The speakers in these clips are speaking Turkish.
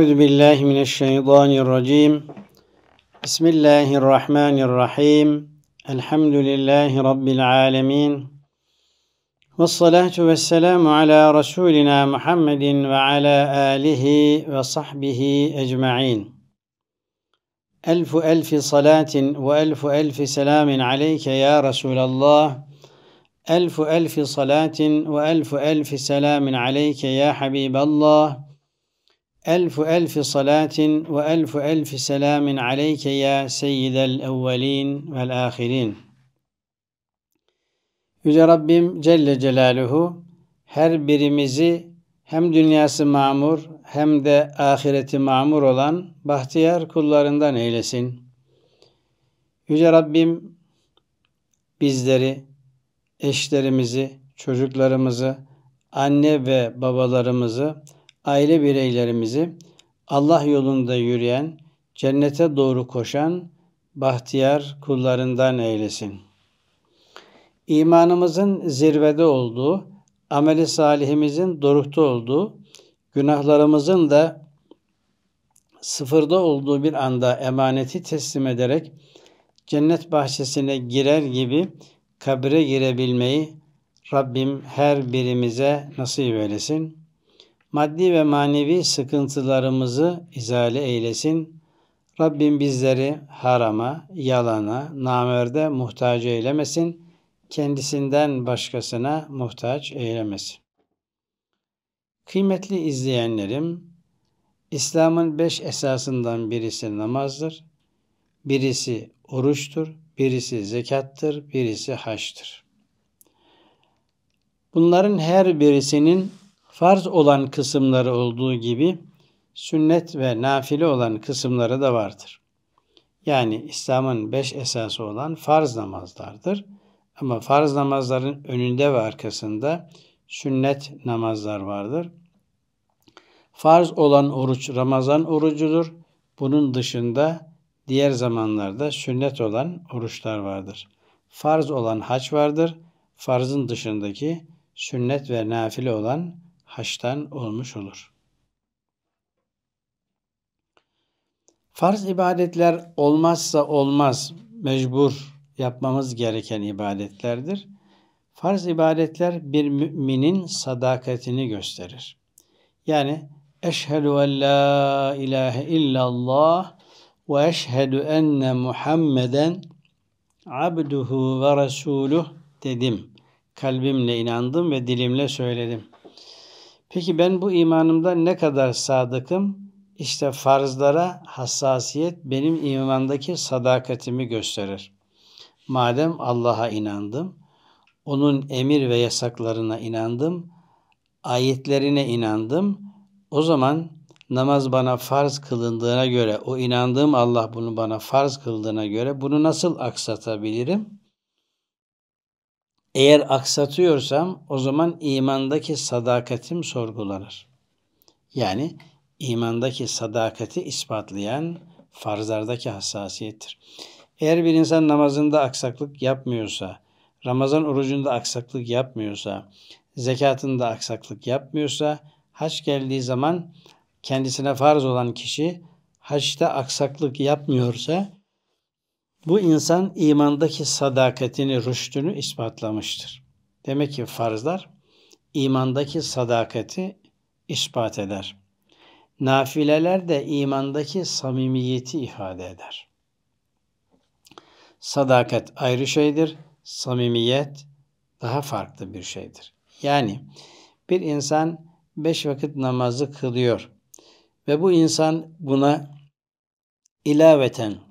أعوذ بالله من الشيطان الرجيم بسم الله الرحمن الرحيم الحمد لله رب العالمين والصلاة والسلام على رسولنا محمد وعلى آله وصحبه أجمعين ألف ألف صلاة وألف ألف سلام عليك يا رسول الله ألف ألف صلاة وألف ألف سلام عليك يا حبيب الله Elfu elfi salatin ve elfu elfi selamin aleyke ya seyyidel evvelin vel ahirin. Yüce Rabbim Celle Celaluhu her birimizi hem dünyası mamur hem de ahireti mamur olan bahtiyar kullarından eylesin. Yüce Rabbim bizleri, eşlerimizi, çocuklarımızı, anne ve babalarımızı, aile bireylerimizi Allah yolunda yürüyen, cennete doğru koşan bahtiyar kullarından eylesin. İmanımızın zirvede olduğu, ameli salihimizin dorukta olduğu, günahlarımızın da sıfırda olduğu bir anda emaneti teslim ederek cennet bahçesine girer gibi kabre girebilmeyi Rabbim her birimize nasip eylesin maddi ve manevi sıkıntılarımızı izale eylesin. Rabbim bizleri harama, yalana, namerde muhtaç eylemesin. Kendisinden başkasına muhtaç eylemesin. Kıymetli izleyenlerim, İslam'ın beş esasından birisi namazdır, birisi oruçtur, birisi zekattır, birisi haçtır. Bunların her birisinin farz olan kısımları olduğu gibi sünnet ve nafile olan kısımları da vardır. Yani İslam'ın beş esası olan farz namazlardır. Ama farz namazların önünde ve arkasında sünnet namazlar vardır. Farz olan oruç Ramazan orucudur. Bunun dışında diğer zamanlarda sünnet olan oruçlar vardır. Farz olan haç vardır. Farzın dışındaki sünnet ve nafile olan haştan olmuş olur. Farz ibadetler olmazsa olmaz, mecbur yapmamız gereken ibadetlerdir. Farz ibadetler bir müminin sadakatini gösterir. Yani eşhedü en la ilahe illallah ve eşhedü enne Muhammeden abduhu ve resuluh dedim. Kalbimle inandım ve dilimle söyledim. Peki ben bu imanımda ne kadar sadıkım? İşte farzlara hassasiyet benim imandaki sadakatimi gösterir. Madem Allah'a inandım, onun emir ve yasaklarına inandım, ayetlerine inandım, o zaman namaz bana farz kılındığına göre, o inandığım Allah bunu bana farz kıldığına göre bunu nasıl aksatabilirim? Eğer aksatıyorsam o zaman imandaki sadakatim sorgulanır. Yani imandaki sadakati ispatlayan farzlardaki hassasiyettir. Eğer bir insan namazında aksaklık yapmıyorsa, Ramazan orucunda aksaklık yapmıyorsa, zekatında aksaklık yapmıyorsa, haç geldiği zaman kendisine farz olan kişi haçta aksaklık yapmıyorsa bu insan imandaki sadakatini, rüştünü ispatlamıştır. Demek ki farzlar imandaki sadakati ispat eder. Nafileler de imandaki samimiyeti ifade eder. Sadakat ayrı şeydir, samimiyet daha farklı bir şeydir. Yani bir insan beş vakit namazı kılıyor ve bu insan buna ilaveten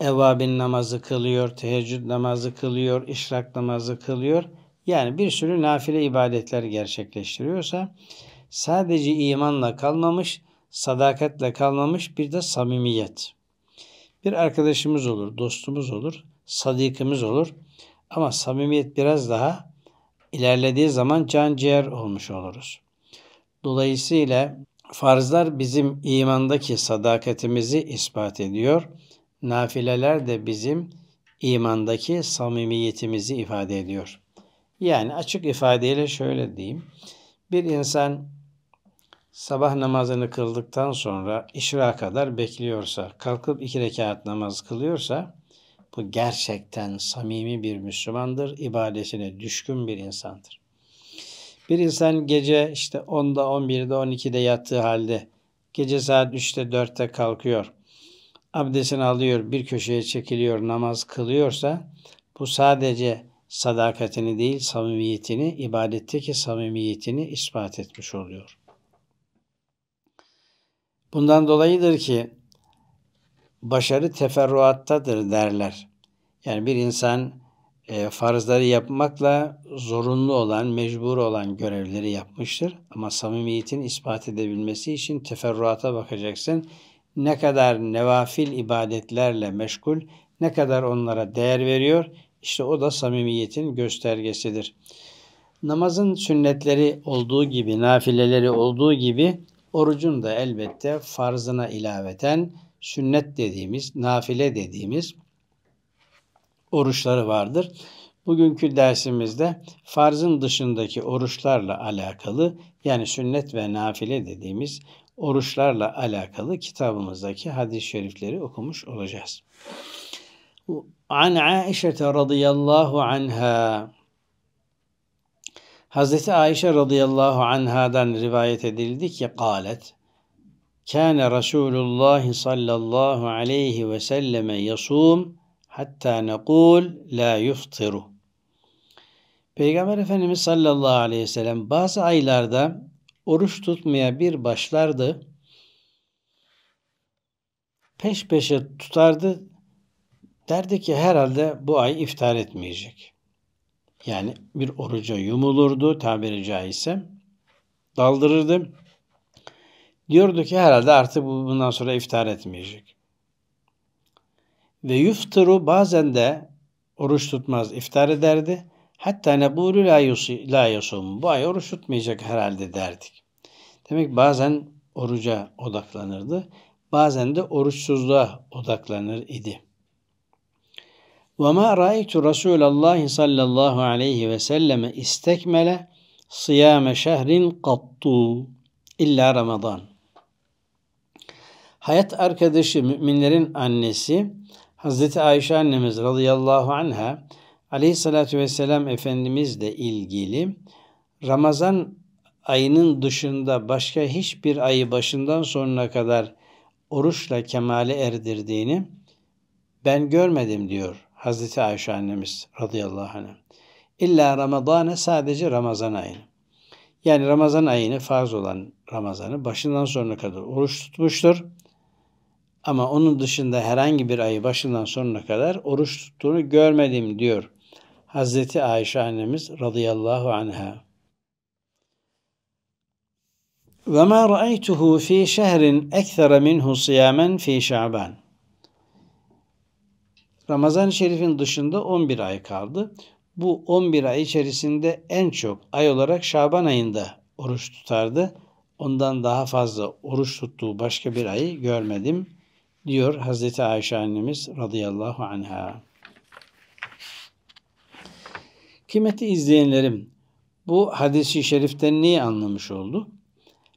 evabin namazı kılıyor, teheccüd namazı kılıyor, işrak namazı kılıyor. Yani bir sürü nafile ibadetler gerçekleştiriyorsa sadece imanla kalmamış, sadakatle kalmamış bir de samimiyet. Bir arkadaşımız olur, dostumuz olur, sadikimiz olur. Ama samimiyet biraz daha ilerlediği zaman can ciğer olmuş oluruz. Dolayısıyla farzlar bizim imandaki sadakatimizi ispat ediyor.'' nafileler de bizim imandaki samimiyetimizi ifade ediyor. Yani açık ifadeyle şöyle diyeyim. Bir insan sabah namazını kıldıktan sonra işra kadar bekliyorsa, kalkıp iki rekat namaz kılıyorsa bu gerçekten samimi bir Müslümandır, ibadesine düşkün bir insandır. Bir insan gece işte 10'da, 11'de, 12'de yattığı halde gece saat 3'te, 4'te kalkıyor abdestini alıyor, bir köşeye çekiliyor, namaz kılıyorsa bu sadece sadakatini değil, samimiyetini, ibadetteki samimiyetini ispat etmiş oluyor. Bundan dolayıdır ki başarı teferruattadır derler. Yani bir insan e, farzları yapmakla zorunlu olan, mecbur olan görevleri yapmıştır. Ama samimiyetin ispat edebilmesi için teferruata bakacaksın ne kadar nevafil ibadetlerle meşgul, ne kadar onlara değer veriyor, işte o da samimiyetin göstergesidir. Namazın sünnetleri olduğu gibi, nafileleri olduğu gibi orucun da elbette farzına ilaveten sünnet dediğimiz, nafile dediğimiz oruçları vardır. Bugünkü dersimizde farzın dışındaki oruçlarla alakalı yani sünnet ve nafile dediğimiz oruçlarla alakalı kitabımızdaki hadis-i şerifleri okumuş olacağız. An Aişe radıyallahu anha Hazreti Ayşe radıyallahu anhadan rivayet edildi ki قالت كان رسول الله صلى الله عليه وسلم يصوم حتى نقول لا يفطر Peygamber Efendimiz sallallahu aleyhi ve sellem bazı aylarda oruç tutmaya bir başlardı. Peş peşe tutardı. Derdi ki herhalde bu ay iftar etmeyecek. Yani bir oruca yumulurdu tabiri caizse. Daldırırdı. Diyordu ki herhalde artık bundan sonra iftar etmeyecek. Ve yufturu bazen de oruç tutmaz iftar ederdi. Hatta ne nebulu la yusum. Bu ay oruç tutmayacak herhalde derdik. Demek bazen oruca odaklanırdı. Bazen de oruçsuzluğa odaklanır idi. وَمَا رَأَيْتُ رَسُولَ اللّٰهِ صَلَّى اللّٰهُ عَلَيْهِ وَسَلَّمَ اِسْتَكْمَلَ صِيَامَ شَهْرٍ قَطُّ اِلَّا رَمَضَانٍ Hayat arkadaşı müminlerin annesi Hazreti Ayşe annemiz radıyallahu anha Aleyhissalatü vesselam Efendimizle ilgili Ramazan ayının dışında başka hiçbir ayı başından sonuna kadar oruçla kemale erdirdiğini ben görmedim diyor Hazreti Ayşe annemiz radıyallahu anh. İlla Ramazan'ı sadece Ramazan ayını. Yani Ramazan ayını farz olan Ramazan'ı başından sonuna kadar oruç tutmuştur. Ama onun dışında herhangi bir ayı başından sonuna kadar oruç tuttuğunu görmedim diyor Hazreti Ayşe annemiz radıyallahu anha. Ve ma ra'aytuhu fi şehrin ekser minhu siyamen fi Şaban. Ramazan-ı Şerif'in dışında 11 ay kaldı. Bu 11 ay içerisinde en çok ay olarak Şaban ayında oruç tutardı. Ondan daha fazla oruç tuttuğu başka bir ayı görmedim diyor Hazreti Ayşe annemiz radıyallahu anha. Kıymetli izleyenlerim, bu hadisi şeriften neyi anlamış oldu?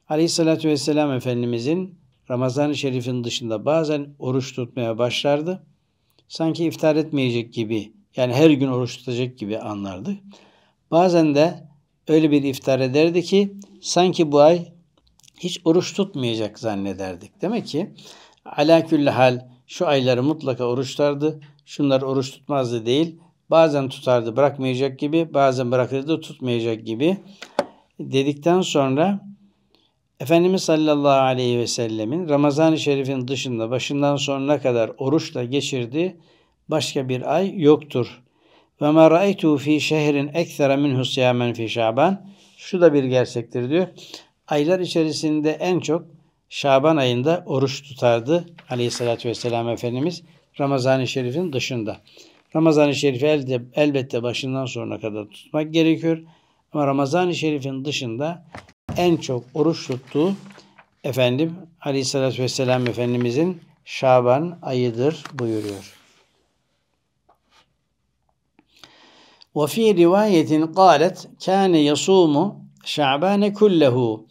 Aleyhissalatü vesselam Efendimizin Ramazan-ı Şerif'in dışında bazen oruç tutmaya başlardı. Sanki iftar etmeyecek gibi, yani her gün oruç tutacak gibi anlardı. Bazen de öyle bir iftar ederdi ki sanki bu ay hiç oruç tutmayacak zannederdik. Demek ki ala hal şu ayları mutlaka oruçlardı, şunlar oruç tutmazdı değil. Bazen tutardı bırakmayacak gibi, bazen bırakırdı tutmayacak gibi dedikten sonra Efendimiz sallallahu aleyhi ve sellemin Ramazan-ı Şerif'in dışında başından sonuna kadar oruçla geçirdiği başka bir ay yoktur. Ve ma ra'aytu fi şehrin ekstra minhu siyamen fi Şaban. Şu da bir gerçektir diyor. Aylar içerisinde en çok Şaban ayında oruç tutardı Aleyhisselatü vesselam Efendimiz Ramazan-ı Şerif'in dışında. Ramazan-ı Şerif'i elde, elbette başından sonuna kadar tutmak gerekiyor. Ama Ramazan-ı Şerif'in dışında en çok oruç tuttuğu efendim Aleyhisselatü Vesselam Efendimizin Şaban ayıdır buyuruyor. Ve fi rivayetin قالت kâne yasumu Şabane kullehu.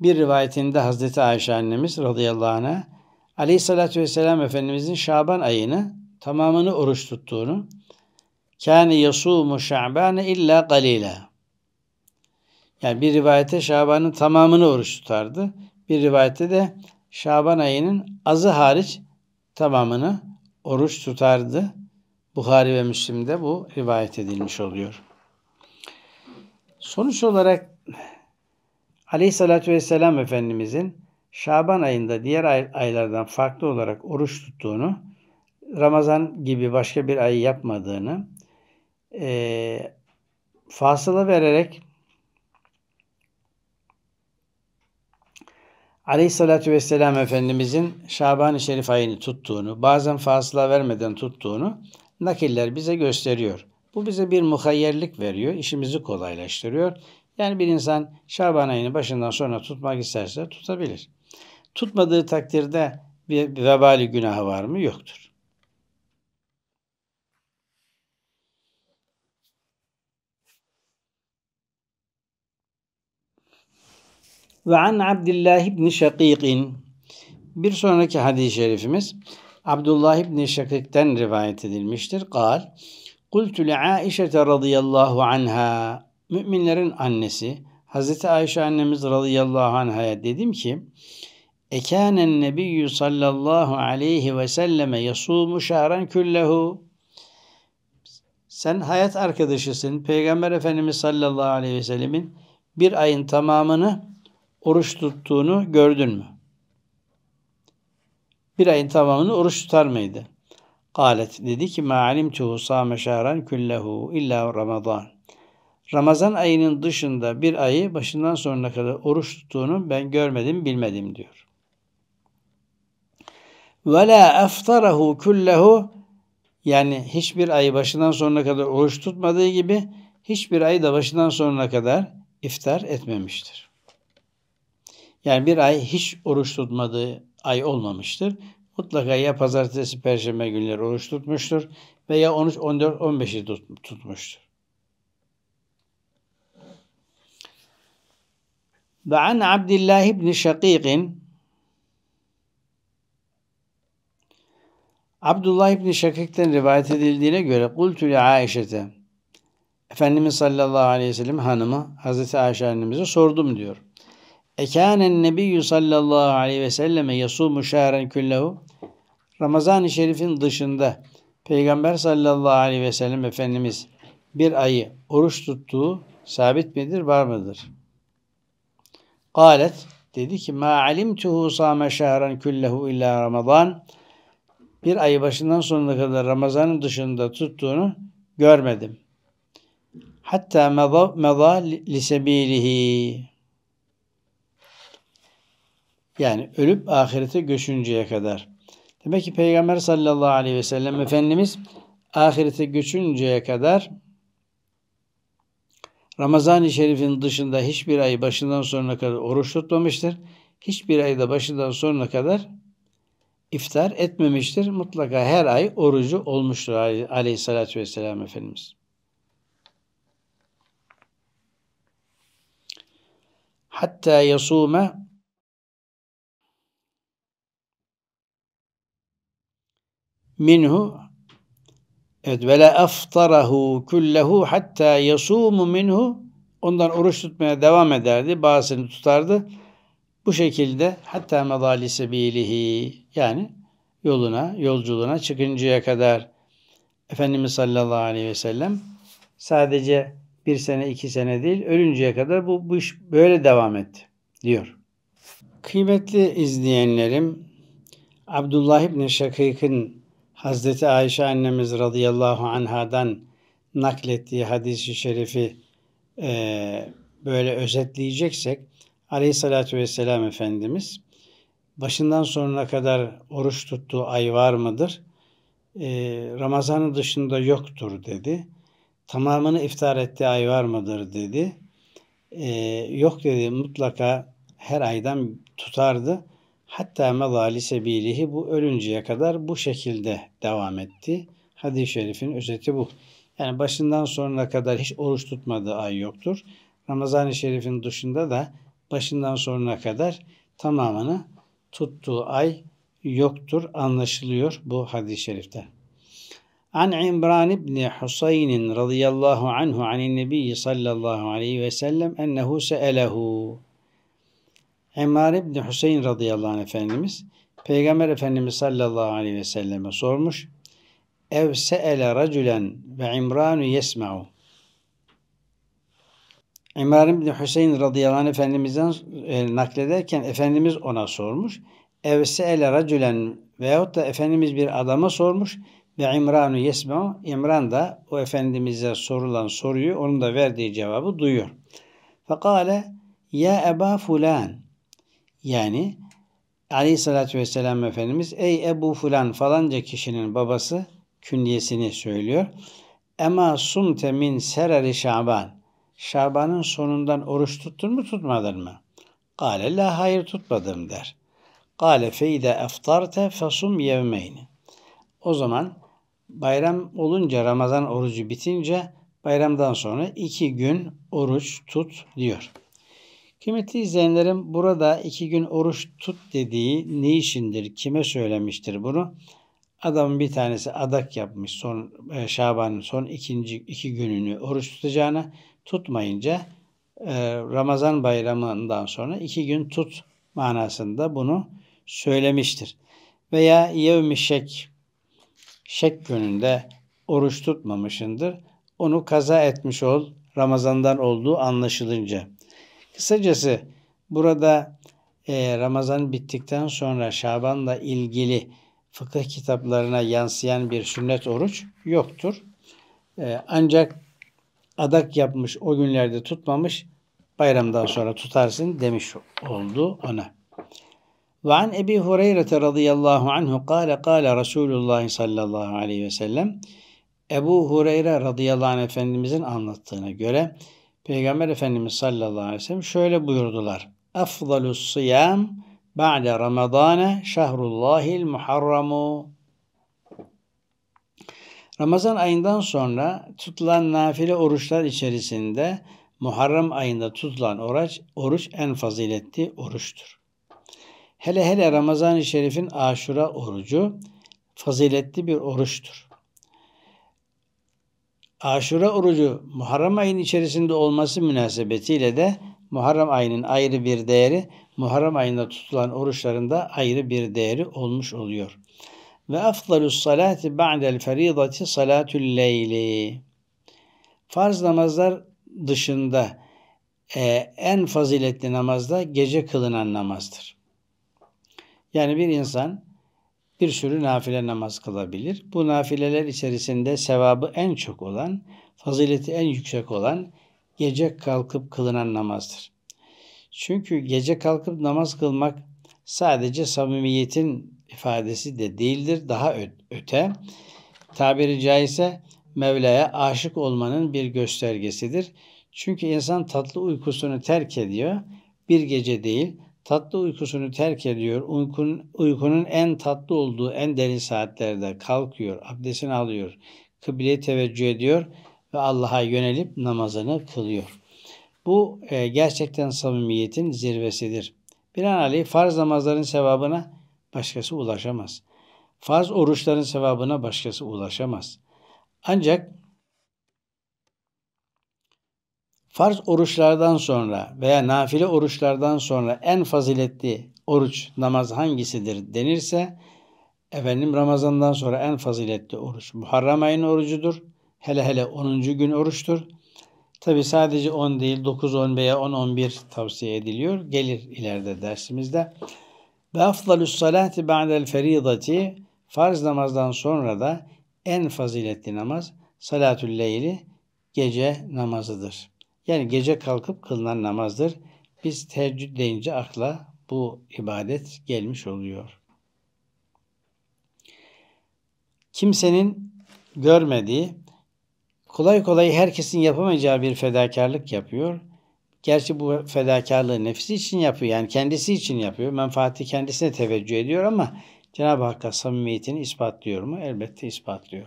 Bir rivayetinde Hazreti Ayşe annemiz radıyallahu anh'a Aleyhisselatü Vesselam Efendimizin Şaban ayını tamamını oruç tuttuğunu kâne yasûmu şa'bâne illa galîlâ. Yani bir rivayete Şaban'ın tamamını oruç tutardı. Bir rivayette de Şaban ayının azı hariç tamamını oruç tutardı. Buhari ve Müslim'de bu rivayet edilmiş oluyor. Sonuç olarak Aleyhissalatü Vesselam Efendimizin Şaban ayında diğer ay, aylardan farklı olarak oruç tuttuğunu Ramazan gibi başka bir ay yapmadığını e, fasıla vererek Aleyhissalatü Vesselam Efendimizin Şaban-ı Şerif ayını tuttuğunu, bazen fasıla vermeden tuttuğunu nakiller bize gösteriyor. Bu bize bir muhayyerlik veriyor, işimizi kolaylaştırıyor. Yani bir insan Şaban ayını başından sonra tutmak isterse tutabilir. Tutmadığı takdirde bir vebali günahı var mı? Yoktur. Ve an Abdullah ibn Şakik'in bir sonraki hadis-i şerifimiz Abdullah ibn Şakik'ten rivayet edilmiştir. Kal Kultu li Aişe radıyallahu anha Müminlerin annesi Hazreti Ayşe annemiz radıyallahu anhaya dedim ki Ekânen nebiyyü sallallahu aleyhi ve selleme yasûmu şahran küllehu sen hayat arkadaşısın. Peygamber Efendimiz sallallahu aleyhi ve sellemin bir ayın tamamını oruç tuttuğunu gördün mü? Bir ayın tamamını oruç tutar mıydı? Galet dedi ki ma alimtuhu sâme şahran küllehu illa ramazan. Ramazan ayının dışında bir ayı başından sonuna kadar oruç tuttuğunu ben görmedim bilmedim diyor. Ve la eftarahu küllehu yani hiçbir ayı başından sonuna kadar oruç tutmadığı gibi hiçbir ayı da başından sonuna kadar iftar etmemiştir. Yani bir ay hiç oruç tutmadığı ay olmamıştır. Mutlaka ya pazartesi, perşembe günleri oruç tutmuştur veya 13, 14, 15'i tutmuştur. Ve an Abdullah ibn Şakik'in Abdullah ibn Şakik'ten rivayet edildiğine göre kultu li Aişe'te Efendimiz sallallahu aleyhi ve sellem hanımı Hazreti Ayşe annemize sordum diyor. Ekânen nebiyyü sallallahu aleyhi ve selleme yasûmu şâren küllehu. Ramazan-ı Şerif'in dışında Peygamber sallallahu aleyhi ve sellem Efendimiz bir ayı oruç tuttuğu sabit midir, var mıdır? Galet dedi ki ma alimtuhu sâme şâren küllehu illa Ramazan. Bir ayı başından sonuna kadar Ramazan'ın dışında tuttuğunu görmedim. Hatta meda lisebilihi yani ölüp ahirete göçünceye kadar. Demek ki Peygamber sallallahu aleyhi ve sellem Efendimiz ahirete göçünceye kadar Ramazan-ı Şerif'in dışında hiçbir ay başından sonuna kadar oruç tutmamıştır. Hiçbir ayda başından sonuna kadar iftar etmemiştir. Mutlaka her ay orucu olmuştur aleyhissalatü vesselam Efendimiz. Hatta yasume minhu Evet ve la aftarahu kullehu hatta yasum minhu ondan oruç tutmaya devam ederdi. Bazısını tutardı. Bu şekilde hatta medali sebilihi yani yoluna, yolculuğuna çıkıncaya kadar Efendimiz sallallahu aleyhi ve sellem sadece bir sene, iki sene değil, ölünceye kadar bu, bu iş böyle devam etti diyor. Kıymetli izleyenlerim, Abdullah İbni Şakik'in Hazreti Ayşe annemiz radıyallahu anhadan naklettiği hadisi şerifi e, böyle özetleyeceksek aleyhissalatü vesselam Efendimiz başından sonuna kadar oruç tuttuğu ay var mıdır? E, Ramazan'ın dışında yoktur dedi. Tamamını iftar ettiği ay var mıdır dedi. E, yok dedi mutlaka her aydan tutardı. Hatta mezali sebilihi bu ölünceye kadar bu şekilde devam etti. Hadis-i şerifin özeti bu. Yani başından sonuna kadar hiç oruç tutmadığı ay yoktur. Ramazan-ı Şerif'in dışında da başından sonuna kadar tamamını tuttuğu ay yoktur anlaşılıyor bu hadis-i şerifte. An İmran ibn Hüseyin radıyallahu anhu anin nebi sallallahu aleyhi ve sellem ennehu seelehu. Emmar İbni Hüseyin radıyallahu anh Efendimiz Peygamber Efendimiz sallallahu aleyhi ve selleme sormuş. Ev se'ele racülen ve imranu yesme'u. İmar İbni Hüseyin radıyallahu anh Efendimiz'den e, naklederken Efendimiz ona sormuş. Ev se'ele racülen veyahut da Efendimiz bir adama sormuş. Ve İmranu yesme'u. İmran da o Efendimiz'e sorulan soruyu onun da verdiği cevabı duyuyor. Fakale ya eba fulan yani Aleyhisselatü Vesselam Efendimiz ey Ebu Fulan falanca kişinin babası künyesini söylüyor. Ema sumte min serari şaban. Şaban'ın sonundan oruç tuttun mu tutmadın mı? Kale la hayır tutmadım der. Kale feyde eftarte fesum yevmeyni. O zaman bayram olunca Ramazan orucu bitince bayramdan sonra iki gün oruç tut diyor. Kıymetli izleyenlerim burada iki gün oruç tut dediği ne işindir? Kime söylemiştir bunu? Adamın bir tanesi adak yapmış son e, Şaban'ın son ikinci iki gününü oruç tutacağına tutmayınca e, Ramazan bayramından sonra iki gün tut manasında bunu söylemiştir. Veya yevmi şek şek gününde oruç tutmamışındır. Onu kaza etmiş ol Ramazan'dan olduğu anlaşılınca. Kısacası burada e, Ramazan bittikten sonra Şaban'la ilgili fıkıh kitaplarına yansıyan bir sünnet oruç yoktur. E, ancak adak yapmış o günlerde tutmamış bayramdan sonra tutarsın demiş oldu ona. Ve an Ebi Hureyre radıyallahu anhu kâle kâle Resulullah sallallahu aleyhi ve sellem Ebu Hureyre radıyallahu anh efendimizin anlattığına göre Peygamber Efendimiz sallallahu aleyhi ve sellem şöyle buyurdular. Efdalus siyam ba'de ramadane şahrullahil muharramu. Ramazan ayından sonra tutulan nafile oruçlar içerisinde Muharrem ayında tutulan oruç, oruç en faziletli oruçtur. Hele hele Ramazan-ı Şerif'in aşura orucu faziletli bir oruçtur. Aşura orucu Muharrem ayının içerisinde olması münasebetiyle de Muharrem ayının ayrı bir değeri, Muharrem ayında tutulan oruçların da ayrı bir değeri olmuş oluyor. Ve afdalus salati ba'del feridati salatül leyli. Farz namazlar dışında e, en faziletli namazda gece kılınan namazdır. Yani bir insan bir sürü nafile namaz kılabilir. Bu nafileler içerisinde sevabı en çok olan, fazileti en yüksek olan gece kalkıp kılınan namazdır. Çünkü gece kalkıp namaz kılmak sadece samimiyetin ifadesi de değildir. Daha öte, tabiri caizse Mevla'ya aşık olmanın bir göstergesidir. Çünkü insan tatlı uykusunu terk ediyor. Bir gece değil, Tatlı uykusunu terk ediyor. Uykun, uykunun en tatlı olduğu en derin saatlerde kalkıyor. Abdestini alıyor. Kıbleye teveccüh ediyor ve Allah'a yönelip namazını kılıyor. Bu e, gerçekten samimiyetin zirvesidir. Binaenaleyh farz namazların sevabına başkası ulaşamaz. Farz oruçların sevabına başkası ulaşamaz. Ancak Farz oruçlardan sonra veya nafile oruçlardan sonra en faziletli oruç namaz hangisidir denirse efendim Ramazan'dan sonra en faziletli oruç Muharrem ayın orucudur. Hele hele 10. gün oruçtur. Tabi sadece 10 değil 9, 10 veya 10, 11 tavsiye ediliyor. Gelir ileride dersimizde. Ve afdalus salati ba'del feridati farz namazdan sonra da en faziletli namaz salatül leyli gece namazıdır. Yani gece kalkıp kılınan namazdır. Biz teheccüd deyince akla bu ibadet gelmiş oluyor. Kimsenin görmediği, kolay kolay herkesin yapamayacağı bir fedakarlık yapıyor. Gerçi bu fedakarlığı nefsi için yapıyor. Yani kendisi için yapıyor. Menfaati kendisine teveccüh ediyor ama Cenab-ı Hakk'a samimiyetini ispatlıyor mu? Elbette ispatlıyor.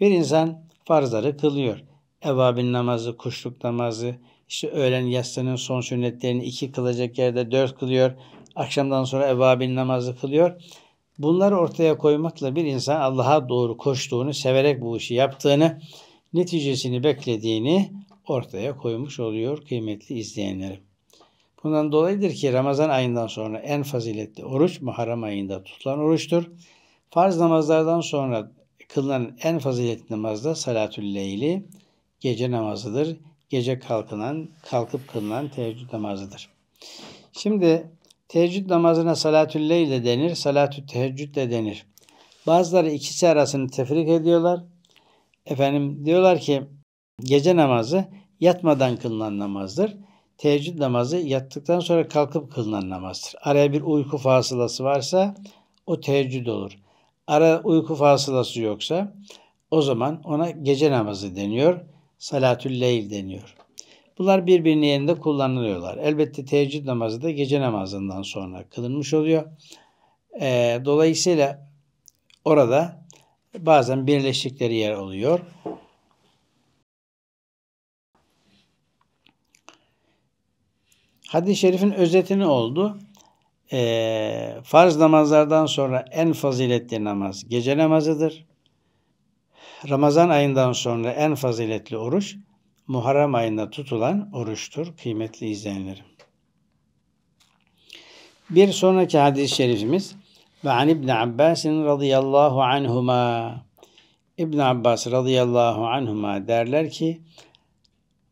Bir insan farzları kılıyor evabin namazı, kuşluk namazı, işte öğlen yatsının son sünnetlerini iki kılacak yerde dört kılıyor. Akşamdan sonra evabin namazı kılıyor. Bunları ortaya koymakla bir insan Allah'a doğru koştuğunu, severek bu işi yaptığını, neticesini beklediğini ortaya koymuş oluyor kıymetli izleyenlerim. Bundan dolayıdır ki Ramazan ayından sonra en faziletli oruç Muharrem ayında tutulan oruçtur. Farz namazlardan sonra kılınan en faziletli namaz da Salatül Leyli gece namazıdır. Gece kalkılan, kalkıp kılınan teheccüd namazıdır. Şimdi teheccüd namazına salatül ile denir, salatü teheccüd de denir. Bazıları ikisi arasını tefrik ediyorlar. Efendim diyorlar ki gece namazı yatmadan kılınan namazdır. Teheccüd namazı yattıktan sonra kalkıp kılınan namazdır. Araya bir uyku fasılası varsa o teheccüd olur. Ara uyku fasılası yoksa o zaman ona gece namazı deniyor salatül leyl deniyor. Bunlar birbirinin yerinde kullanılıyorlar. Elbette teheccüd namazı da gece namazından sonra kılınmış oluyor. E, dolayısıyla orada bazen birleştikleri yer oluyor. Hadis-i şerifin özetini oldu. E, farz namazlardan sonra en faziletli namaz gece namazıdır. Ramazan ayından sonra en faziletli oruç Muharrem ayında tutulan oruçtur kıymetli izleyenlerim. Bir sonraki hadis-i şerifimiz ve an İbn Abbas radıyallahu anhuma İbn Abbas radıyallahu anhuma derler ki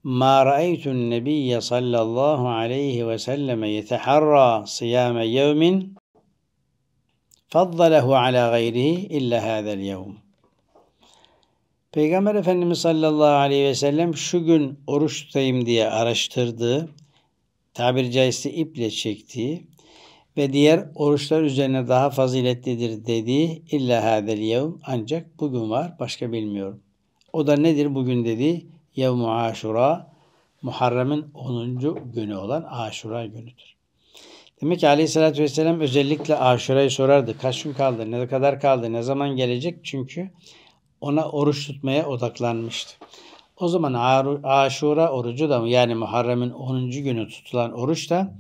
Ma ra'aytun nebiyye sallallahu aleyhi ve selleme yeteharra siyame yevmin faddalehu ala gayrihi illa hadel yevm. Peygamber Efendimiz sallallahu aleyhi ve sellem şu gün oruç tutayım diye araştırdığı, tabiri caizse iple çektiği ve diğer oruçlar üzerine daha faziletlidir dediği illa hadel yevm ancak bugün var başka bilmiyorum. O da nedir bugün dediği yevmu aşura Muharrem'in 10. günü olan aşura günüdür. Demek ki aleyhissalatü vesselam özellikle aşurayı sorardı. Kaç gün kaldı, ne kadar kaldı, ne zaman gelecek? Çünkü ona oruç tutmaya odaklanmıştı. O zaman Aşura orucu da yani Muharrem'in 10. günü tutulan oruç da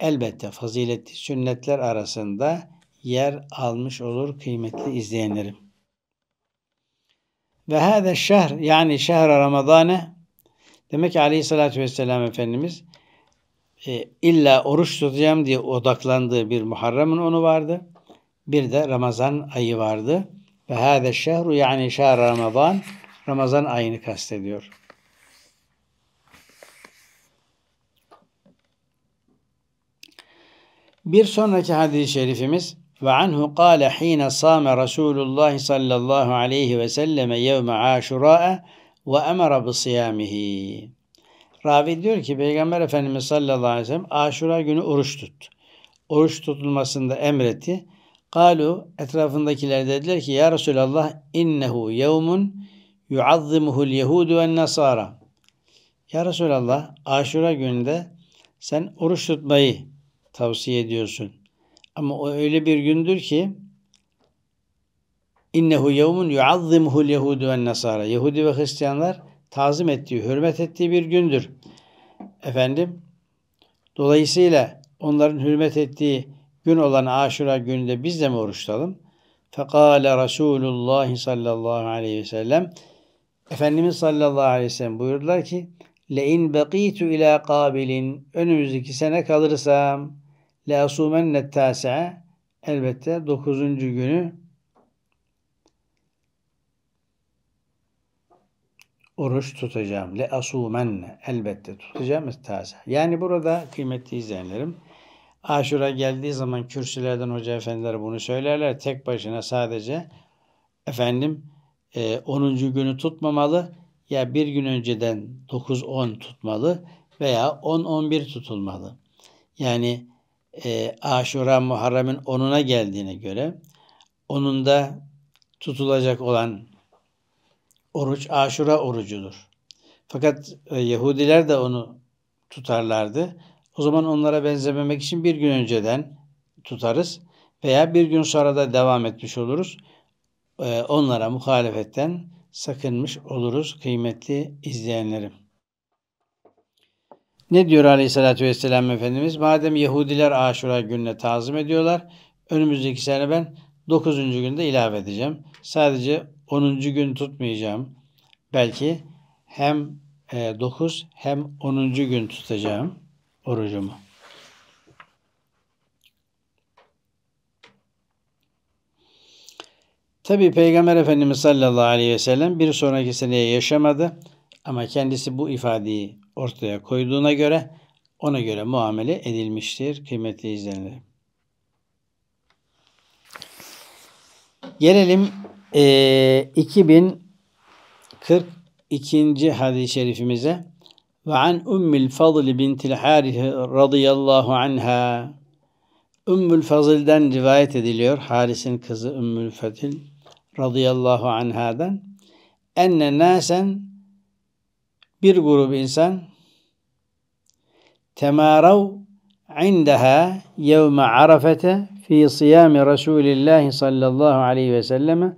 elbette faziletli sünnetler arasında yer almış olur kıymetli izleyenlerim. Ve hâde şehr yani şehr Ramazan'e demek ki aleyhissalatü vesselam Efendimiz e, illa oruç tutacağım diye odaklandığı bir Muharrem'in onu vardı. Bir de Ramazan ayı vardı. Ve hâde şehru yani şehr Ramazan. Ramazan ayını kastediyor. Bir sonraki hadis-i şerifimiz ve anhu kâle hîne sâme Resulullah sallallahu aleyhi ve selleme yevme aşurâ'e ve emara bi siyamihi. Ravi diyor ki Peygamber Efendimiz sallallahu aleyhi ve sellem aşura günü oruç tut. Oruç tutulmasında emretti. Kalu etrafındakiler dediler ki ya Resulallah innehu yevmun yuazzimuhul yehudu ve nasara. Ya Resulallah aşura günde sen oruç tutmayı tavsiye ediyorsun. Ama o öyle bir gündür ki innehu yevmun yuazzimuhul yehudu ve nasara. Yahudi ve Hristiyanlar tazim ettiği, hürmet ettiği bir gündür. Efendim dolayısıyla onların hürmet ettiği gün olan aşura günde biz de mi oruç tutalım? Fekale Resulullah sallallahu aleyhi ve sellem Efendimiz sallallahu aleyhi ve sellem buyurdular ki لَاِنْ بَقِيتُ ila kabilin Önümüzdeki sene kalırsam لَاَصُومَنَّ التَّاسِعَ Elbette dokuzuncu günü oruç tutacağım. Le asumenne elbette tutacağım taze. Yani burada kıymetli izleyenlerim Aşura geldiği zaman kürsülerden hoca efendiler bunu söylerler. Tek başına sadece efendim e, 10. günü tutmamalı ya bir gün önceden 9-10 tutmalı veya 10-11 tutulmalı. Yani e, Aşura Muharrem'in 10'una geldiğine göre onun da tutulacak olan oruç Aşura orucudur. Fakat e, Yahudiler de onu tutarlardı. O zaman onlara benzememek için bir gün önceden tutarız veya bir gün sonra da devam etmiş oluruz. Ee, onlara muhalefetten sakınmış oluruz kıymetli izleyenlerim. Ne diyor Aleyhisselatü Vesselam Efendimiz? Madem Yahudiler aşura gününe tazim ediyorlar, önümüzdeki sene ben 9. günde ilave edeceğim. Sadece 10. gün tutmayacağım. Belki hem 9 e, hem 10. gün tutacağım orucumu. Tabi Peygamber Efendimiz sallallahu aleyhi ve sellem bir sonraki seneye yaşamadı ama kendisi bu ifadeyi ortaya koyduğuna göre ona göre muamele edilmiştir kıymetli izleyenlerim. Gelelim e, 2042. hadis-i şerifimize. وعن أم الفضل بنت الharith radıyallahu anha Ümmül Fazıl'den rivayet ediliyor. Haris'in kızı Ümmül Fethil radıyallahu anhadan. Enne nasen bir grup insan temarav indaha yevme arafete fi siyami Resulillahi sallallahu aleyhi ve selleme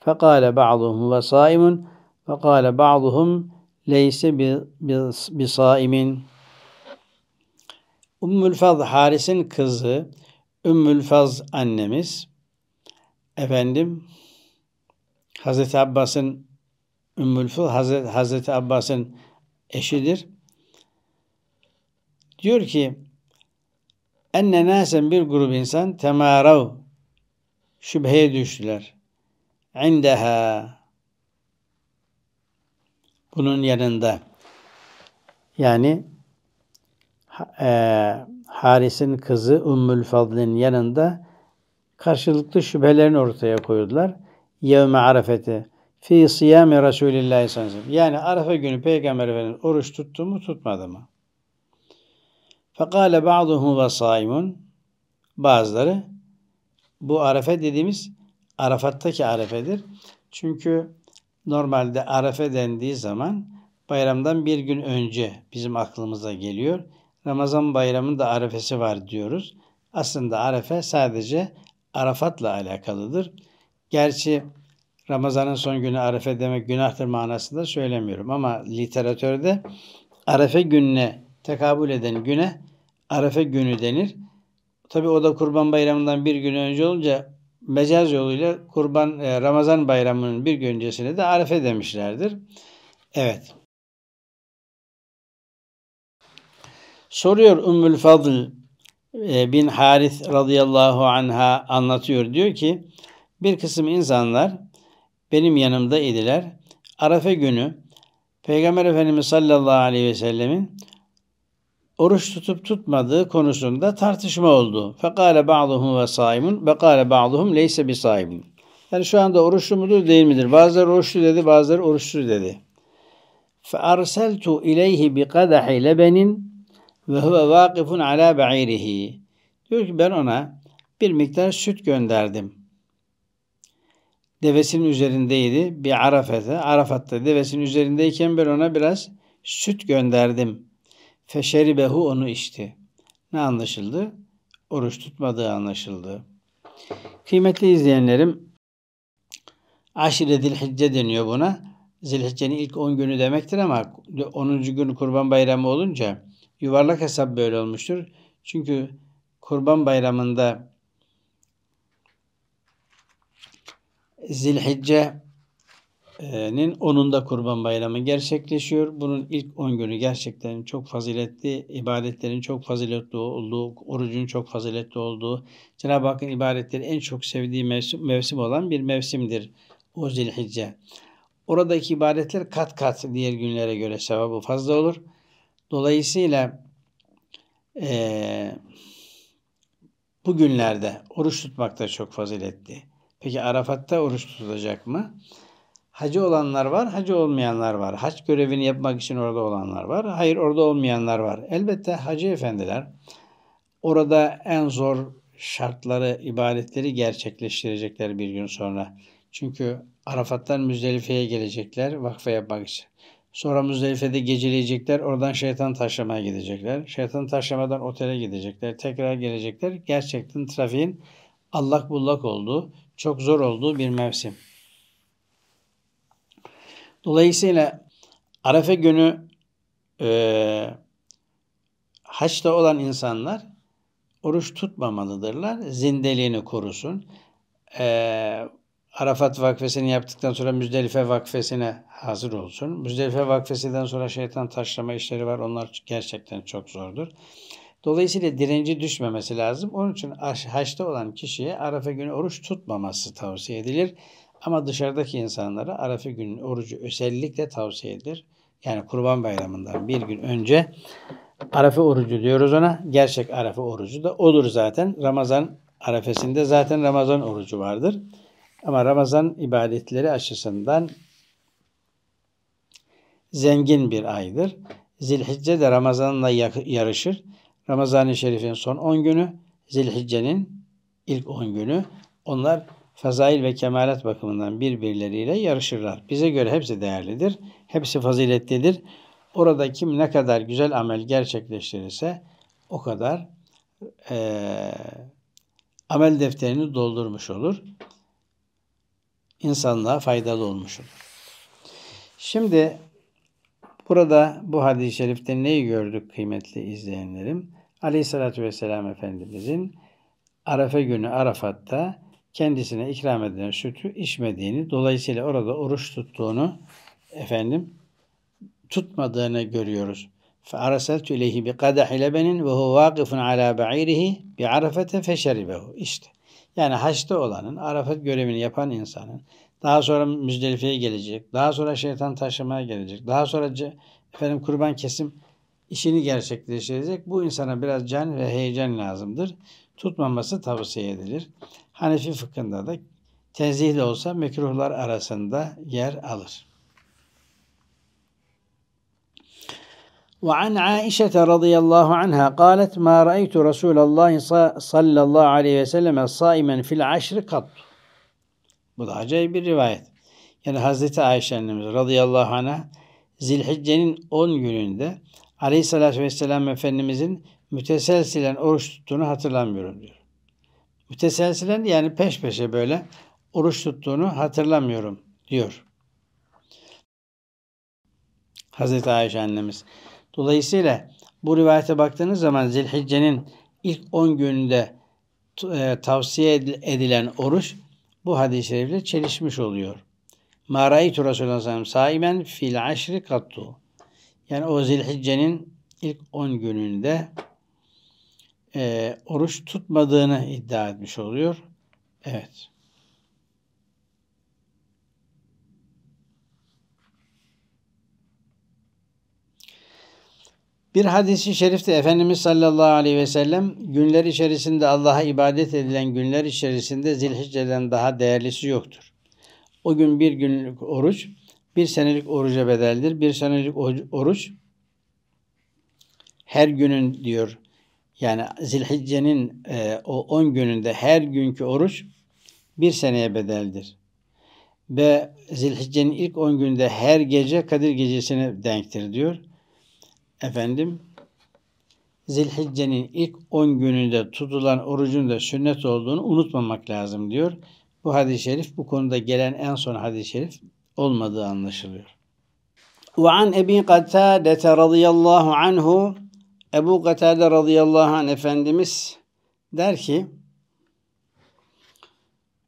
fekale ba'duhum ve saimun fekale ba'duhum leyse bisaimin. Ümmül Faz Haris'in kızı Ümmül Faz annemiz efendim Hazreti Abbas'ın Ümmül Faz Hazreti, Hazreti Abbas'ın eşidir. Diyor ki enne nasen bir grup insan temarav şüpheye düştüler. İndeha bunun yanında yani e, Haris'in kızı Ümmül Fadl'in yanında karşılıklı şüphelerini ortaya koydular. Yevme Arafet'i fi siyami Resulillahi sallallahu aleyhi Yani Arafa günü Peygamber Efendimiz oruç tuttu mu tutmadı mı? Fekale ba'duhu ve saimun. Bazıları bu Arafe dediğimiz Arafat'taki Arafe'dir. Çünkü Normalde Arafe dendiği zaman bayramdan bir gün önce bizim aklımıza geliyor. Ramazan bayramının da arefesi var diyoruz. Aslında arefe sadece Arafat'la alakalıdır. Gerçi Ramazan'ın son günü arefe demek günahtır manasında söylemiyorum ama literatürde arefe gününe tekabül eden güne arefe günü denir. Tabi o da kurban bayramından bir gün önce olunca mecaz yoluyla kurban e, Ramazan bayramının bir gün de Arefe demişlerdir. Evet. Soruyor Ümmül Fadıl e, bin Harith radıyallahu anha anlatıyor. Diyor ki bir kısım insanlar benim yanımda idiler. Arefe günü Peygamber Efendimiz sallallahu aleyhi ve sellemin oruç tutup tutmadığı konusunda tartışma oldu. Fekale ba'duhum ve saimun ve kale ba'duhum leyse bi saimun. Yani şu anda oruçlu mudur değil midir? Bazıları oruçlu dedi, bazıları oruçsuz dedi. Fe arseltu ileyhi bi kadahi lebenin ve huve vakifun ala ba'irihi. Diyor ki ben ona bir miktar süt gönderdim. Devesinin üzerindeydi. Bir Arafat'a. Arafat'ta devesinin üzerindeyken ben ona biraz süt gönderdim.'' Feşeribehu onu içti. Ne anlaşıldı? Oruç tutmadığı anlaşıldı. Kıymetli izleyenlerim, aşire zilhicce deniyor buna. Zilhicce'nin ilk 10 günü demektir ama 10. gün kurban bayramı olunca yuvarlak hesap böyle olmuştur. Çünkü kurban bayramında zilhicce nin onunda Kurban Bayramı gerçekleşiyor. Bunun ilk 10 günü gerçekten çok faziletli, ibadetlerin çok faziletli olduğu, orucun çok faziletli olduğu, Cenab-ı Hakk'ın ibadetleri en çok sevdiği mevsim, mevsim olan bir mevsimdir o zilhicce. Oradaki ibadetler kat kat diğer günlere göre sevabı fazla olur. Dolayısıyla e, bu günlerde oruç tutmak da çok faziletli. Peki Arafat'ta oruç tutulacak mı? hacı olanlar var, hacı olmayanlar var. Hac görevini yapmak için orada olanlar var. Hayır orada olmayanlar var. Elbette hacı efendiler orada en zor şartları, ibadetleri gerçekleştirecekler bir gün sonra. Çünkü Arafat'tan Müzdelife'ye gelecekler vakfe yapmak için. Sonra Müzdelife'de geceleyecekler. Oradan şeytan taşlamaya gidecekler. Şeytan taşlamadan otele gidecekler. Tekrar gelecekler. Gerçekten trafiğin allak bullak olduğu, çok zor olduğu bir mevsim. Dolayısıyla Arefe günü e, haçta olan insanlar oruç tutmamalıdırlar. Zindeliğini korusun. E, Arafat vakfesini yaptıktan sonra Müzdelife vakfesine hazır olsun. Müzdelife vakfesinden sonra şeytan taşlama işleri var. Onlar gerçekten çok zordur. Dolayısıyla direnci düşmemesi lazım. Onun için haçta olan kişiye Arafa günü oruç tutmaması tavsiye edilir. Ama dışarıdaki insanlara Arafa günün orucu özellikle tavsiye edilir. Yani Kurban Bayramı'ndan bir gün önce Arafa orucu diyoruz ona. Gerçek Arafa orucu da olur zaten. Ramazan Arafesinde zaten Ramazan orucu vardır. Ama Ramazan ibadetleri açısından zengin bir aydır. Zilhicce de Ramazan'la yarışır. Ramazan-ı Şerif'in son 10 günü, Zilhicce'nin ilk 10 günü. Onlar Fazail ve kemalat bakımından birbirleriyle yarışırlar. Bize göre hepsi değerlidir. Hepsi faziletlidir. Orada kim ne kadar güzel amel gerçekleştirirse o kadar e, amel defterini doldurmuş olur. İnsanlığa faydalı olmuş olur. Şimdi burada bu hadis-i şerifte neyi gördük kıymetli izleyenlerim? Aleyhissalatü vesselam Efendimizin Arafa günü Arafat'ta kendisine ikram edilen sütü içmediğini, dolayısıyla orada oruç tuttuğunu efendim tutmadığını görüyoruz. فَاَرَسَلْتُ اِلَيْهِ بِقَدَحِ لَبَنٍ وَهُوَ وَاقِفٌ عَلَى بَعِيرِهِ بِعَرَفَةَ فَشَرِبَهُ İşte. Yani haçta olanın, Arafat görevini yapan insanın, daha sonra Müzdelife'ye gelecek, daha sonra şeytan taşımaya gelecek, daha sonra efendim kurban kesim işini gerçekleştirecek. Bu insana biraz can ve heyecan lazımdır. Tutmaması tavsiye edilir. Hanefi fıkhında da tenzih de olsa mekruhlar arasında yer alır. وعن عائشة رضي الله عنها قالت ما رأيت رسول الله صلى الله عليه وسلم صائما في العشر قط Bu da acayip bir rivayet. Yani Hazreti Ayşe annemiz radıyallahu anh'a Zilhicce'nin 10 gününde Aleyhisselatü Vesselam Efendimizin müteselsilen oruç tuttuğunu hatırlamıyorum diyor. Müteselsilen yani peş peşe böyle oruç tuttuğunu hatırlamıyorum diyor. Hazreti Ayşe annemiz. Dolayısıyla bu rivayete baktığınız zaman Zilhicce'nin ilk 10 gününde e, tavsiye edilen oruç bu hadis-i şerifle çelişmiş oluyor. Ma raitu Resulullah sallallahu saimen fil aşri kattu. Yani o Zilhicce'nin ilk 10 gününde e, oruç tutmadığını iddia etmiş oluyor. Evet. Bir hadisi şerifte Efendimiz sallallahu aleyhi ve sellem günler içerisinde Allah'a ibadet edilen günler içerisinde zilhicceden daha değerlisi yoktur. O gün bir günlük oruç bir senelik oruca bedeldir. Bir senelik oruç her günün diyor yani Zilhicce'nin e, o 10 gününde her günkü oruç bir seneye bedeldir. Ve Zilhicce'nin ilk 10 günde her gece Kadir gecesine denktir diyor. Efendim Zilhicce'nin ilk 10 gününde tutulan orucun da sünnet olduğunu unutmamak lazım diyor. Bu hadis-i şerif bu konuda gelen en son hadis-i şerif olmadığı anlaşılıyor. Ve an Ebi Katâdete radıyallahu anhu Ebu Katade radıyallahu anh Efendimiz der ki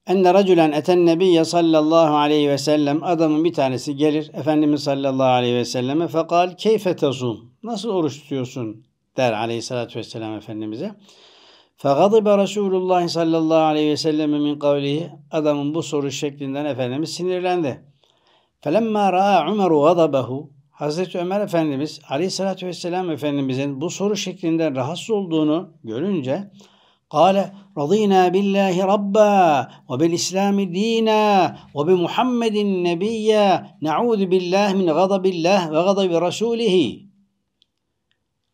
Enne racülen eten nebiyye sallallahu aleyhi ve sellem adamın bir tanesi gelir Efendimiz sallallahu aleyhi ve selleme fekal keyfe tezum nasıl oruç tutuyorsun der aleyhissalatü vesselam Efendimiz'e. Fegadibe Resulullah sallallahu aleyhi ve sellem min kavlihi adamın bu soru şeklinden Efendimiz sinirlendi. Felemma ra'a Ömer gadabehu Hazreti Ömer Efendimiz Ali sallallahu aleyhi ve sellem Efendimizin bu soru şeklinde rahatsız olduğunu görünce Kale radina billahi rabba ve bil Islam dina ve bi Muhammedin nebiyye na'udhu billah min gadabillah ve gadabi rasulihi.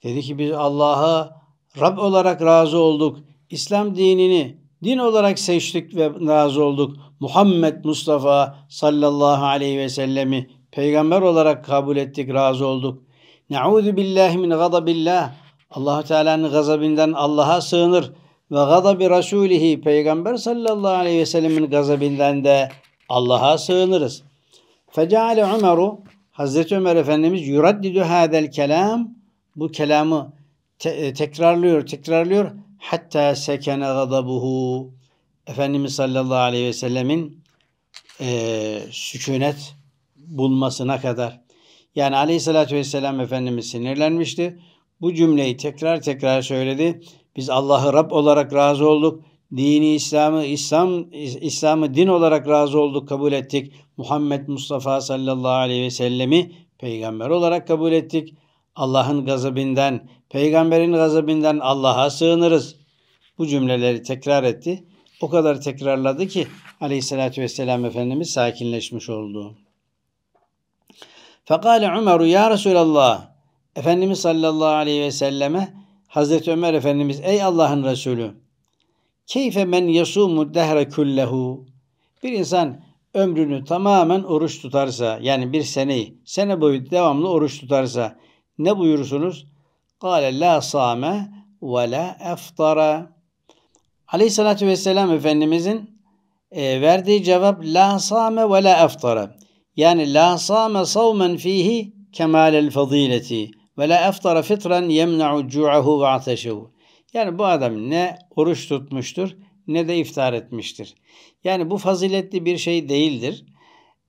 Dedi ki biz Allah'a Rab olarak razı olduk. İslam dinini din olarak seçtik ve razı olduk. Muhammed Mustafa sallallahu aleyhi ve sellemi Peygamber olarak kabul ettik, razı olduk. Nauzu billahi min gadabillah. Allahu Teala'nın gazabinden Allah'a sığınır ve gadabi rasulihi peygamber sallallahu aleyhi ve sellemin gazabinden de Allah'a sığınırız. Feceale Ömer'u Hazreti Ömer Efendimiz yuraddidu hadel kelam bu kelamı te- e, tekrarlıyor tekrarlıyor hatta sekene gadabuhu Efendimiz sallallahu aleyhi ve sellemin e, sükunet bulmasına kadar. Yani aleyhissalatü vesselam Efendimiz sinirlenmişti. Bu cümleyi tekrar tekrar söyledi. Biz Allah'ı Rab olarak razı olduk. Dini İslam'ı İslam İslam'ı din olarak razı olduk, kabul ettik. Muhammed Mustafa sallallahu aleyhi ve sellemi peygamber olarak kabul ettik. Allah'ın gazabinden, peygamberin gazabinden Allah'a sığınırız. Bu cümleleri tekrar etti. O kadar tekrarladı ki aleyhissalatü vesselam Efendimiz sakinleşmiş oldu. Fekale Ömer ya Resulallah Efendimiz sallallahu aleyhi ve selleme Hazreti Ömer Efendimiz ey Allah'ın Resulü keyfe men yasumu dehre küllehu bir insan ömrünü tamamen oruç tutarsa yani bir seneyi sene boyu devamlı oruç tutarsa ne buyursunuz? Kale la same ve la eftara. Aleyhissalatü vesselam Efendimizin e, verdiği cevap la same ve la eftara. Yani la sâme savmen fihi kemalel fazileti ve la eftara fitran yemna'u cu'ahu ve ateşehu. Yani bu adam ne oruç tutmuştur ne de iftar etmiştir. Yani bu faziletli bir şey değildir.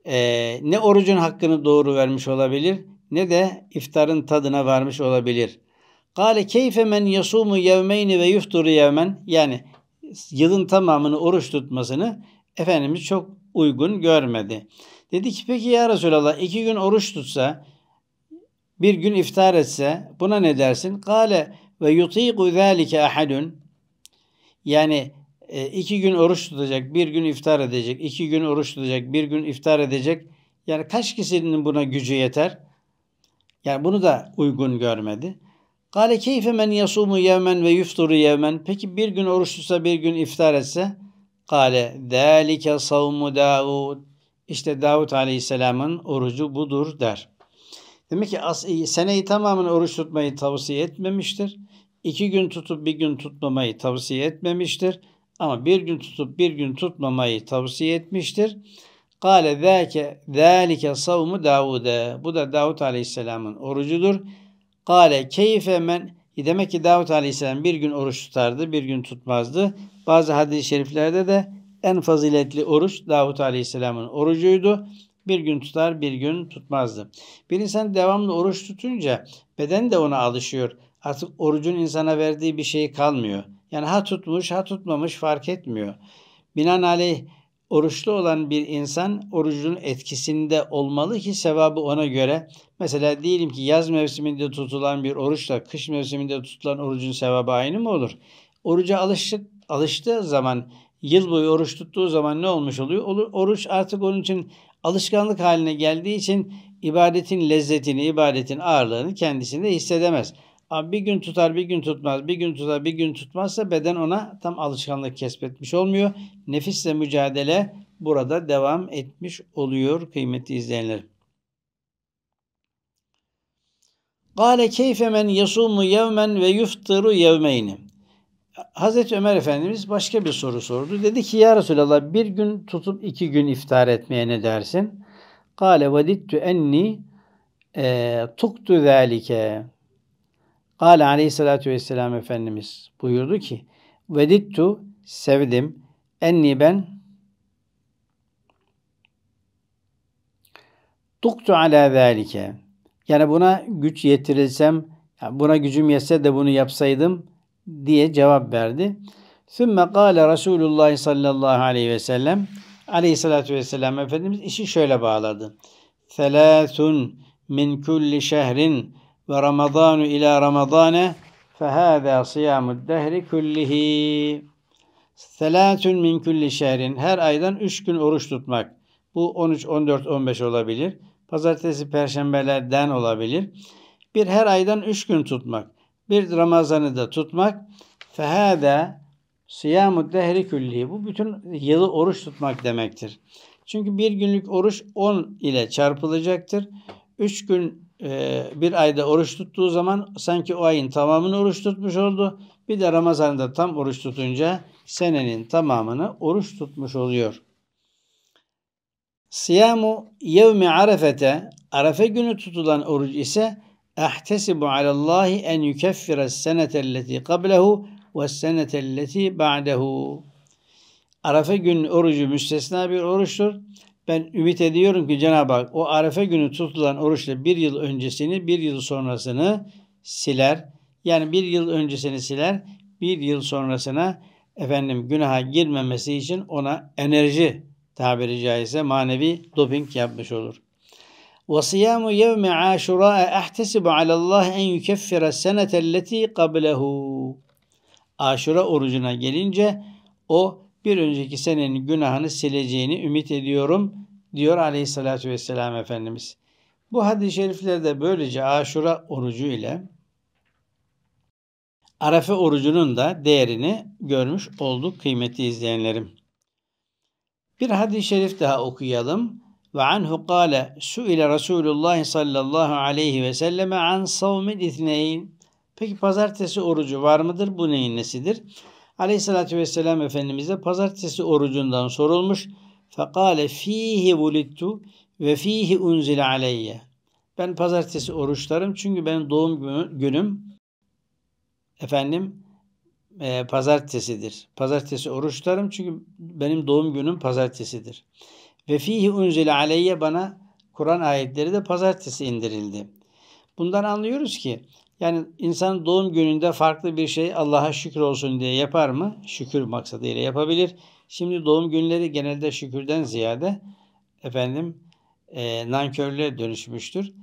Ee, ne orucun hakkını doğru vermiş olabilir ne de iftarın tadına varmış olabilir. Kale keyfe men yasumu yevmeyni ve yufturu yevmen yani yılın tamamını oruç tutmasını Efendimiz çok uygun görmedi. Dedi ki peki ya Resulallah iki gün oruç tutsa, bir gün iftar etse buna ne dersin? Kale ve yutiku zâlike ahadun. Yani e, iki gün oruç tutacak, bir gün iftar edecek, iki gün oruç tutacak, bir gün iftar edecek. Yani kaç kişinin buna gücü yeter? Yani bunu da uygun görmedi. Kale keyfe men yasumu yevmen ve yufturu yevmen. Peki bir gün oruç tutsa bir gün iftar etse? Kale zâlike savmu Davud. İşte Davut Aleyhisselam'ın orucu budur der. Demek ki e, seneyi tamamen oruç tutmayı tavsiye etmemiştir. İki gün tutup bir gün tutmamayı tavsiye etmemiştir. Ama bir gün tutup bir gün tutmamayı tavsiye etmiştir. Kale zâke zâlike savmu Davud'e. Bu da Davud Aleyhisselam'ın orucudur. Kale keyfe men e, demek ki Davud Aleyhisselam bir gün oruç tutardı, bir gün tutmazdı. Bazı hadis-i şeriflerde de en faziletli oruç Davut Aleyhisselam'ın orucuydu. Bir gün tutar bir gün tutmazdı. Bir insan devamlı oruç tutunca beden de ona alışıyor. Artık orucun insana verdiği bir şey kalmıyor. Yani ha tutmuş ha tutmamış fark etmiyor. Binaenaleyh oruçlu olan bir insan orucun etkisinde olmalı ki sevabı ona göre. Mesela diyelim ki yaz mevsiminde tutulan bir oruçla kış mevsiminde tutulan orucun sevabı aynı mı olur? Oruca alıştık, alıştığı zaman yıl boyu oruç tuttuğu zaman ne olmuş oluyor? Olur, Oruç artık onun için alışkanlık haline geldiği için ibadetin lezzetini, ibadetin ağırlığını kendisinde hissedemez. Bir gün tutar, bir gün tutmaz, bir gün tutar, bir gün tutmazsa beden ona tam alışkanlık kesbetmiş olmuyor. Nefisle mücadele burada devam etmiş oluyor kıymetli izleyenler. Kale keyfe men yasumu yevmen ve yuftiru yevmeyni. Hazreti Ömer Efendimiz başka bir soru sordu. Dedi ki ya Resulallah bir gün tutup iki gün iftar etmeye ne dersin? Kale vadittu enni e, tuktu zâlike. Kale aleyhissalatü vesselam Efendimiz buyurdu ki vedittu sevdim enni ben tuktu ala zâlike. Yani buna güç yetirilsem, buna gücüm yetse de bunu yapsaydım diye cevap verdi. Sümme kâle Resulullah sallallahu aleyhi ve sellem aleyhissalatü vesselam Efendimiz işi şöyle bağladı. Selâsun min kulli şehrin ve ramadanu ila ramadane fehâzâ siyâmud dehri kullihi. Selâsun min kulli şehrin her aydan üç gün oruç tutmak. Bu 13, 14, 15 olabilir. Pazartesi, perşembelerden olabilir. Bir her aydan üç gün tutmak bir Ramazan'ı da tutmak fehâde siyamu dehri küllihi. Bu bütün yılı oruç tutmak demektir. Çünkü bir günlük oruç 10 ile çarpılacaktır. 3 gün e, bir ayda oruç tuttuğu zaman sanki o ayın tamamını oruç tutmuş oldu. Bir de Ramazan'da tam oruç tutunca senenin tamamını oruç tutmuş oluyor. Siyamu yevmi arefete, arefe günü tutulan oruç ise Ehtesibu alallahi en yukeffire senete elleti kablehu ve senete elleti ba'dehu. Arafa günü orucu müstesna bir oruçtur. Ben ümit ediyorum ki Cenab-ı Hak o Arefe günü tutulan oruçla bir yıl öncesini, bir yıl sonrasını siler. Yani bir yıl öncesini siler, bir yıl sonrasına efendim günaha girmemesi için ona enerji tabiri caizse manevi doping yapmış olur. وصيام يوم عاشوراء احتسب على الله en yukeffira senete elleti qablehu. Aşura orucuna gelince o bir önceki senenin günahını sileceğini ümit ediyorum diyor aleyhissalatü vesselam Efendimiz. Bu hadis-i şeriflerde böylece aşura orucu ile Arafe orucunun da değerini görmüş olduk kıymetli izleyenlerim. Bir hadis-i şerif daha okuyalım. Ve anhu kâle suile Resulullah sallallahu aleyhi ve selleme an savmil ithneyn. Peki pazartesi orucu var mıdır? Bu neyin nesidir? Aleyhissalatü vesselam Efendimiz'e pazartesi orucundan sorulmuş. Fekale fihi vulittu ve fihi unzil aleyye. Ben pazartesi oruçlarım çünkü benim doğum günüm efendim e, pazartesidir. Pazartesi oruçlarım çünkü benim doğum günüm pazartesidir. Ve fihi unzile aleyye bana Kur'an ayetleri de pazartesi indirildi. Bundan anlıyoruz ki yani insan doğum gününde farklı bir şey Allah'a şükür olsun diye yapar mı? Şükür maksadıyla yapabilir. Şimdi doğum günleri genelde şükürden ziyade efendim e, nankörlüğe dönüşmüştür.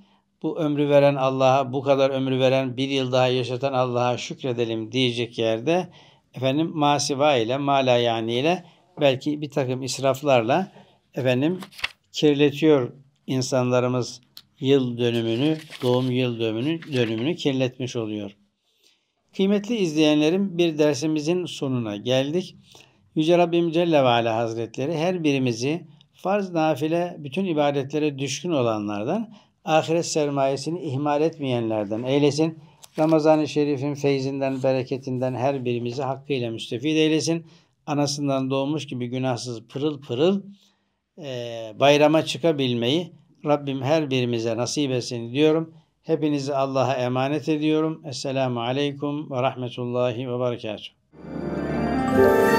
Bu ömrü veren Allah'a, bu kadar ömrü veren, bir yıl daha yaşatan Allah'a şükredelim diyecek yerde efendim masiva ile, mala yani ile belki bir takım israflarla efendim kirletiyor insanlarımız yıl dönümünü, doğum yıl dönümünü, dönümünü kirletmiş oluyor. Kıymetli izleyenlerim bir dersimizin sonuna geldik. Yüce Rabbim Celle ve Ala Hazretleri her birimizi farz nafile bütün ibadetlere düşkün olanlardan, ahiret sermayesini ihmal etmeyenlerden eylesin. Ramazan-ı Şerif'in feyzinden, bereketinden her birimizi hakkıyla müstefid eylesin. Anasından doğmuş gibi günahsız pırıl pırıl bayrama çıkabilmeyi Rabbim her birimize nasip etsin diyorum. Hepinizi Allah'a emanet ediyorum. Esselamu Aleyküm ve Rahmetullahi ve Berekatuhu.